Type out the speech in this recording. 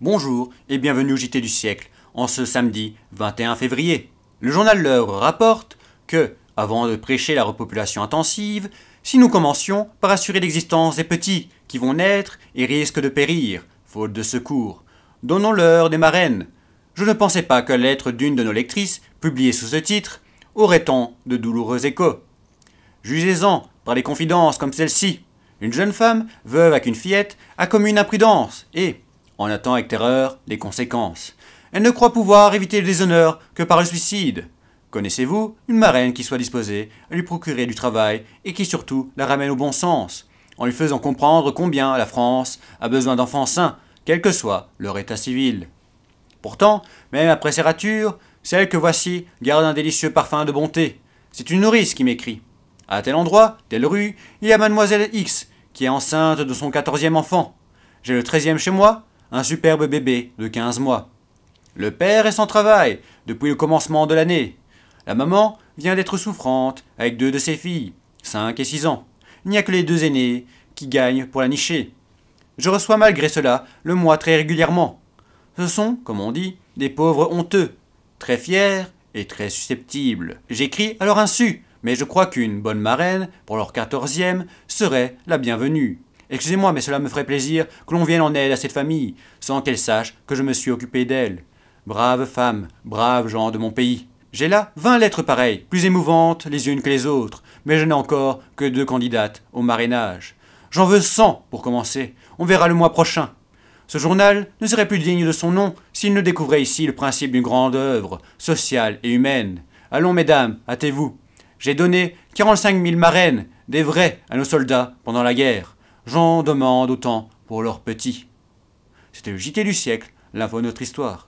Bonjour et bienvenue au JT du siècle en ce samedi 21 février. Le journal L'Heure rapporte que avant de prêcher la repopulation intensive, si nous commencions par assurer l'existence des petits qui vont naître et risquent de périr, faute de secours, donnons-leur des marraines. Je ne pensais pas que l'être d'une de nos lectrices, publiée sous ce titre, aurait tant de douloureux échos. Jugez-en par des confidences comme celle-ci. Une jeune femme, veuve avec une fillette, a commis une imprudence et, en attend avec terreur les conséquences. Elle ne croit pouvoir éviter le déshonneur que par le suicide. Connaissez-vous une marraine qui soit disposée à lui procurer du travail et qui surtout la ramène au bon sens, en lui faisant comprendre combien la France a besoin d'enfants sains, quel que soit leur état civil Pourtant, même après ces ratures, celle que voici garde un délicieux parfum de bonté. C'est une nourrice qui m'écrit. À tel endroit, telle rue, il y a mademoiselle X, qui est enceinte de son quatorzième enfant. J'ai le treizième chez moi, un superbe bébé de quinze mois. Le père est sans travail depuis le commencement de l'année. La maman vient d'être souffrante avec deux de ses filles, 5 et 6 ans. Il n'y a que les deux aînés qui gagnent pour la nicher. Je reçois malgré cela le mois très régulièrement. Ce sont, comme on dit, des pauvres honteux, très fiers et très susceptibles. J'écris à leur insu, mais je crois qu'une bonne marraine, pour leur quatorzième, serait la bienvenue. Excusez-moi, mais cela me ferait plaisir que l'on vienne en aide à cette famille, sans qu'elle sache que je me suis occupé d'elle. Brave femme, braves gens de mon pays. J'ai là vingt lettres pareilles, plus émouvantes les unes que les autres, mais je n'ai encore que deux candidates au marrainage. J'en veux cent pour commencer, on verra le mois prochain. Ce journal ne serait plus digne de son nom s'il ne découvrait ici le principe d'une grande œuvre, sociale et humaine. Allons, mesdames, hâtez-vous. J'ai donné quarante-cinq mille marraines, des vrais, à nos soldats pendant la guerre. J'en demande autant pour leurs petits. C'était le JT du siècle, l'info de notre histoire.